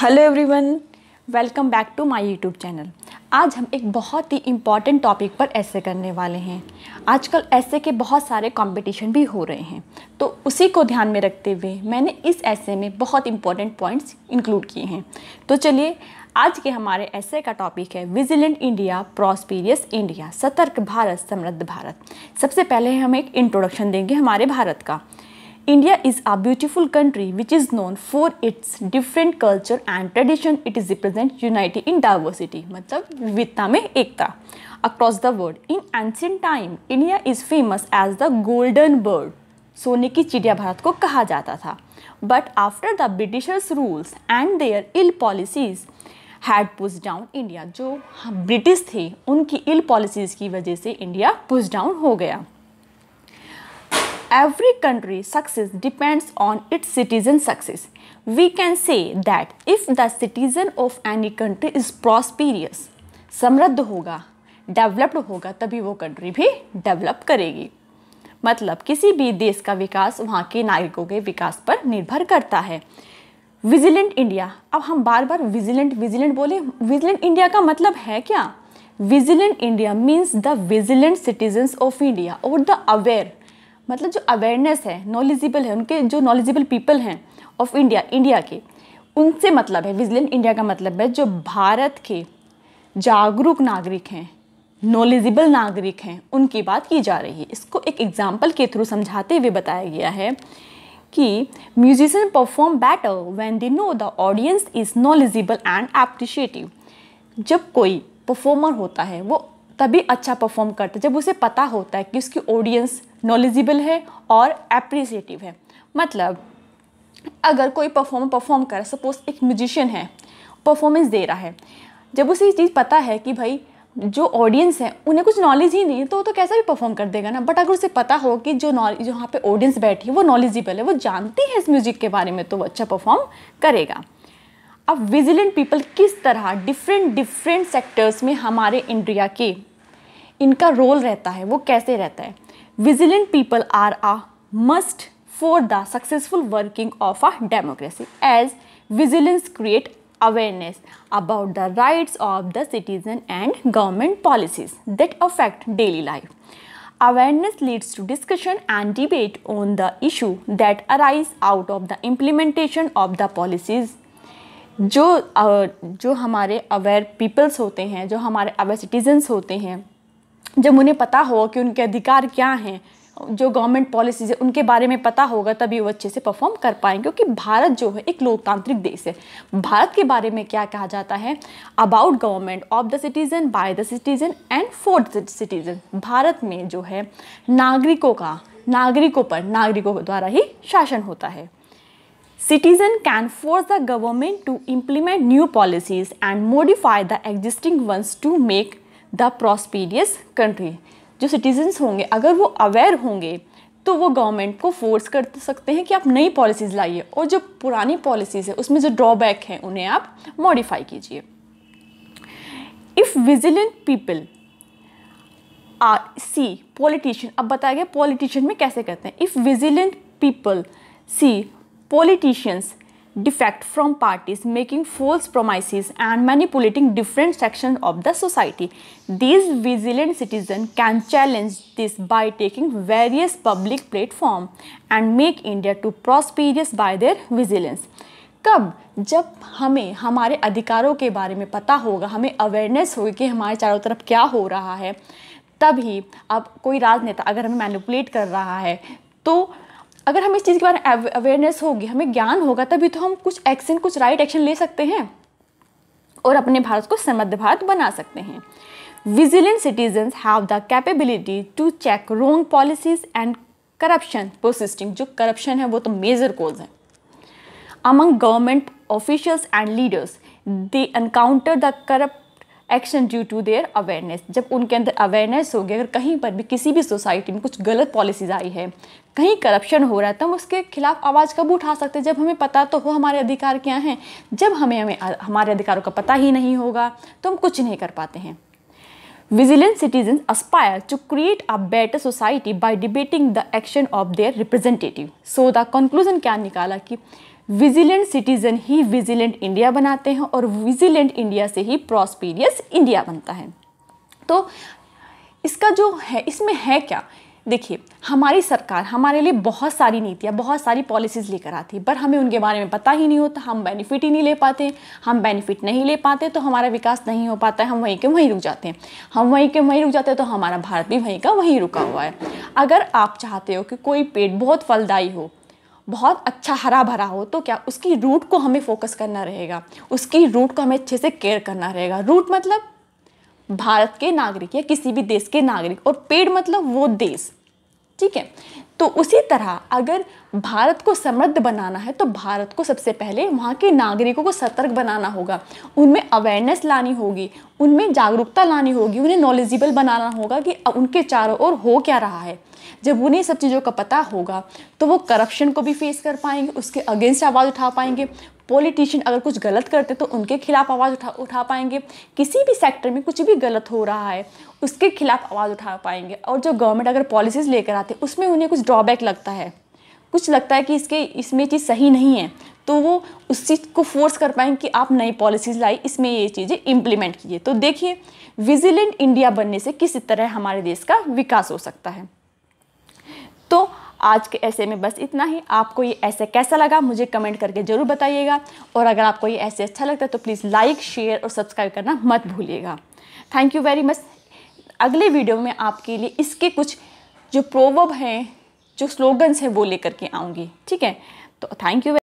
Hello everyone welcome back to my YouTube channel आज हम एक बहुत ही इम्पॉर्टेंट टॉपिक पर ऐसे करने वाले हैं आजकल ऐसे के बहुत सारे कंपटीशन भी हो रहे हैं तो उसी को ध्यान में रखते हुए मैंने इस ऐसे में बहुत इंपॉर्टेंट पॉइंट्स इंक्लूड किए हैं तो चलिए आज के हमारे ऐसे का टॉपिक है विजिलेंट इंडिया प्रॉस्पीरियस इंडिया सतर्क भारत समृद्ध भारत सबसे पहले हम एक इंट्रोडक्शन देंगे हमारे भारत का India is a beautiful country which is known for its different culture and tradition. It is represent unity in diversity, मतलब विविधता में एकता. Across the world, in ancient time, India is famous as the golden bird. सोने की चिड़िया भारत को कहा जाता था But after the Britishers rules and their ill policies had pushed down India. जो British थे उनकी ill policies की वजह से India pushed down हो गया every country success depends on its citizen success. We can say that if the citizen of any country is prosperous, समृद्ध होगा डेवलप्ड होगा तभी वो कंट्री भी डेवलप करेगी मतलब किसी भी देश का विकास वहाँ के नागरिकों के विकास पर निर्भर करता है विजिलेंट इंडिया अब हम बार बार विजिलेंट विजिलेंट बोले विजिलेंट इंडिया का मतलब है क्या vigilant India means the vigilant citizens of India और द अवेयर मतलब जो अवेयरनेस है नॉलेजिबल है उनके जो नॉलेजिबल पीपल हैं ऑफ इंडिया इंडिया के उनसे मतलब है विजिलेंट इंडिया का मतलब है जो भारत के जागरूक नागरिक हैं नॉलेजिबल नागरिक हैं उनकी बात की जा रही है इसको एक एग्जाम्पल के थ्रू समझाते हुए बताया गया है कि musician perform better than they know the audience is knowledgeable and appreciative जब कोई परफॉर्मर होता है वो तभी अच्छा परफॉर्म करता है जब उसे पता होता है कि उसकी ऑडियंस नॉलेजिबल है और एप्रिसिएटिव है मतलब अगर कोई परफॉर्म परफॉर्म कर सपोज एक म्यूजिशियन है परफॉर्मेंस दे रहा है जब उसे ये चीज़ पता है कि भाई जो ऑडियंस है उन्हें कुछ नॉलेज ही नहीं है तो वो तो कैसा भी परफॉर्म कर देगा ना बट अगर उसे पता हो कि जो नॉलेज यहाँ पे ऑडियंस बैठी है वो नॉलेजिबल है वो जानती है इस म्यूज़िक के बारे में तो वो अच्छा परफॉर्म करेगा अब विजिलेंट पीपल किस तरह डिफरेंट डिफरेंट सेक्टर्स में हमारे इंडिया के इनका रोल रहता है वो कैसे रहता है vigilant people are a must for the successful working of a democracy as vigilance create awareness about the rights of the citizen and government policies that affect daily life awareness leads to discussion and debate on the issue that arise out of the implementation of the policies जो जो हमारे aware peoples होते हैं जो हमारे aware citizens होते हैं जब उन्हें पता हो कि उनके अधिकार क्या हैं जो गवर्नमेंट पॉलिसीज़ है उनके बारे में पता होगा तभी वो अच्छे से परफॉर्म कर पाएंगे क्योंकि भारत जो है एक लोकतांत्रिक देश है भारत के बारे में क्या कहा जाता है about government of the citizen by the citizen and for the citizen Bharat में जो है नागरिकों का नागरिकों पर नागरिकों द्वारा ही शासन होता है citizen can force the government to implement new policies and modify the existing ones to make the prosperous country जो सिटीजन्स होंगे अगर वो अवेयर होंगे तो वो गवर्नमेंट को फोर्स कर सकते हैं कि आप नई पॉलिसीज़ लाइए और जो पुरानी पॉलिसीज़ है उसमें जो ड्रॉबैक हैं उन्हें आप मॉडिफाई कीजिए if vigilant people are see politician अब बताया गया पॉलिटिशियन में कैसे करते हैं if vigilant people see politicians defect from parties making false promises and manipulating different sections of the society. These vigilant citizens can challenge this by taking various public platforms and make India to prosperous by their vigilance. कब जब हमें हमारे अधिकारों के बारे में पता होगा हमें अवेयरनेस होगी कि हमारे चारों तरफ क्या हो रहा है तभी अब कोई राजनेता अगर हमें मैनिपुलेट कर रहा है तो अगर हम इस चीज़ के बारे में अवेयरनेस होगी हमें ज्ञान होगा तभी तो हम कुछ एक्शन कुछ राइट एक्शन ले सकते हैं और अपने भारत को समृद्ध भारत बना सकते हैं vigilant citizen have the capability to check wrong policies and corruption persisting जो करप्शन है वो तो मेजर कोज है among government officials and leaders they encounter the corrupt action due to their awareness जब उनके अंदर अवेयरनेस होगी अगर कहीं पर भी किसी भी सोसाइटी में कुछ गलत पॉलिसीज़ आई है कहीं करप्शन हो रहा है तो हम उसके खिलाफ आवाज़ कब उठा सकते हैं जब हमें पता तो हो हमारे अधिकार क्या हैं जब हमें हमें हमारे अधिकारों का पता ही नहीं होगा तो हम कुछ नहीं कर पाते हैं vigilance citizen aspire to create a better society by debating the action of their representative so the conclusion क्या निकाला कि विजिलेंट सिटीजन ही विजिलेंट इंडिया बनाते हैं और विजिलेंट इंडिया से ही प्रॉस्पीरियस इंडिया बनता है तो इसका जो है इसमें है क्या देखिए हमारी सरकार हमारे लिए बहुत सारी नीतियाँ बहुत सारी पॉलिसीज़ लेकर आती है पर हमें उनके बारे में पता ही नहीं होता हम बेनिफिट ही नहीं ले पाते हम बेनिफिट नहीं ले पाते तो हमारा विकास नहीं हो पाता है हम वहीं के वहीं रुक जाते हैं हम वहीं के वहीं रुक जाते हैं तो हमारा भारत भी वहीं का वहीं रुका हुआ है अगर आप चाहते हो कि कोई पेड़ बहुत फलदायी हो बहुत अच्छा हरा भरा हो तो क्या उसकी रूट को हमें फोकस करना रहेगा उसकी रूट को हमें अच्छे से केयर करना रहेगा रूट मतलब भारत के नागरिक या किसी भी देश के नागरिक और पेड़ मतलब वो देश ठीक है तो उसी तरह अगर भारत को समृद्ध बनाना है तो भारत को सबसे पहले वहाँ के नागरिकों को सतर्क बनाना होगा उनमें अवेयरनेस लानी होगी उनमें जागरूकता लानी होगी उन्हें नॉलेजेबल बनाना होगा कि उनके चारों ओर हो क्या रहा है जब उन्हें सब चीज़ों का पता होगा तो वो करप्शन को भी फेस कर पाएंगे उसके अगेंस्ट आवाज़ उठा पाएंगे पॉलिटिशियन अगर कुछ गलत करते तो उनके खिलाफ आवाज़ उठा उठा पाएंगे किसी भी सेक्टर में कुछ भी गलत हो रहा है उसके खिलाफ आवाज़ उठा पाएंगे और जो गवर्नमेंट अगर पॉलिसीज़ लेकर आते उसमें उन्हें कुछ ड्रॉबैक लगता है कुछ लगता है कि इसके इसमें चीज़ सही नहीं है तो वो उस चीज़ को फोर्स कर पाएंगे कि आप नई पॉलिसीज लाई इसमें ये चीज़ें इम्प्लीमेंट कीजिए तो देखिए विजिलेंट इंडिया बनने से किस तरह हमारे देश का विकास हो सकता है तो आज के ऐसे में बस इतना ही आपको ये ऐसे कैसा लगा मुझे कमेंट करके ज़रूर बताइएगा और अगर आपको ये ऐसे अच्छा लगता है तो प्लीज़ लाइक शेयर और सब्सक्राइब करना मत भूलिएगा थैंक यू वेरी मच अगले वीडियो में आपके लिए इसके कुछ जो प्रोवर्ब हैं जो स्लोगन्स हैं वो लेकर के आऊँगी ठीक है तो थैंक यू